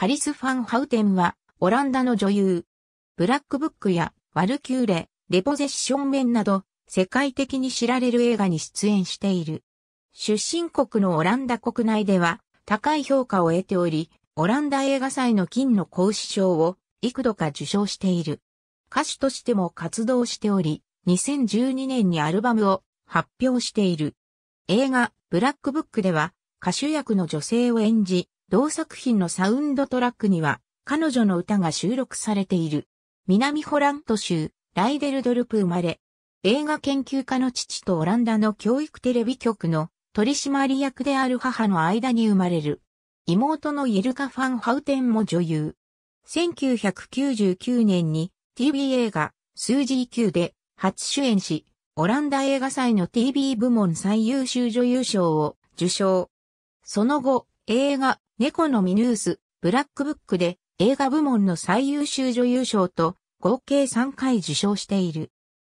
カリス・ファン・ハウテンは、オランダの女優。ブラックブックや、ワルキューレ、レポゼッションメンなど、世界的に知られる映画に出演している。出身国のオランダ国内では、高い評価を得ており、オランダ映画祭の金の講師賞を幾度か受賞している。歌手としても活動しており、2012年にアルバムを発表している。映画、ブラックブックでは、歌手役の女性を演じ、同作品のサウンドトラックには、彼女の歌が収録されている。南ホラント州、ライデルドルプ生まれ。映画研究家の父とオランダの教育テレビ局の取締役である母の間に生まれる。妹のイルカ・ファン・ハウテンも女優。1999年に TV 映画、数字 EQ で初主演し、オランダ映画祭の TV 部門最優秀女優賞を受賞。その後、映画、猫のミヌース、ブラックブックで映画部門の最優秀女優賞と合計3回受賞している。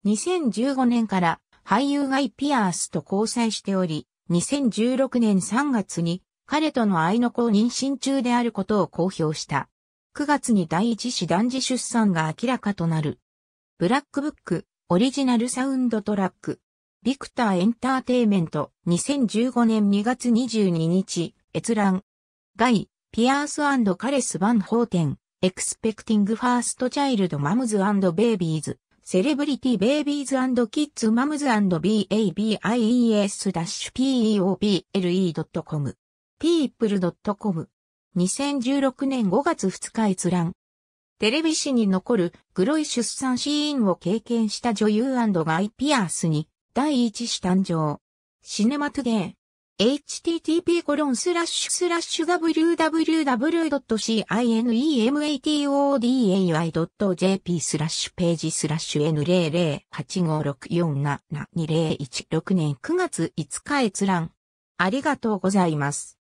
2015年から俳優ガイ・ピアースと交際しており、2016年3月に彼との愛の子を妊娠中であることを公表した。9月に第一子男児出産が明らかとなる。ブラックブック、オリジナルサウンドトラック。ビクターエンターテイメント、2015年2月22日、閲覧。ガイ、ピアースカレス・バン・ホーテン、エクスペクティング・ファースト・チャイルド・マムズ・ベイビーズ、セレブリティ・ベイビーズキッズ・マムズ .babies-people.com、people.com、2016年5月2日閲覧。テレビ誌に残るグロい出産シーンを経験した女優ガイ・ピアースに第一子誕生。シネマトゥデー。http://www.cinematoday.jp スラッシュページスラッシュ N00856472016 年9月5日閲覧。ありがとうございます。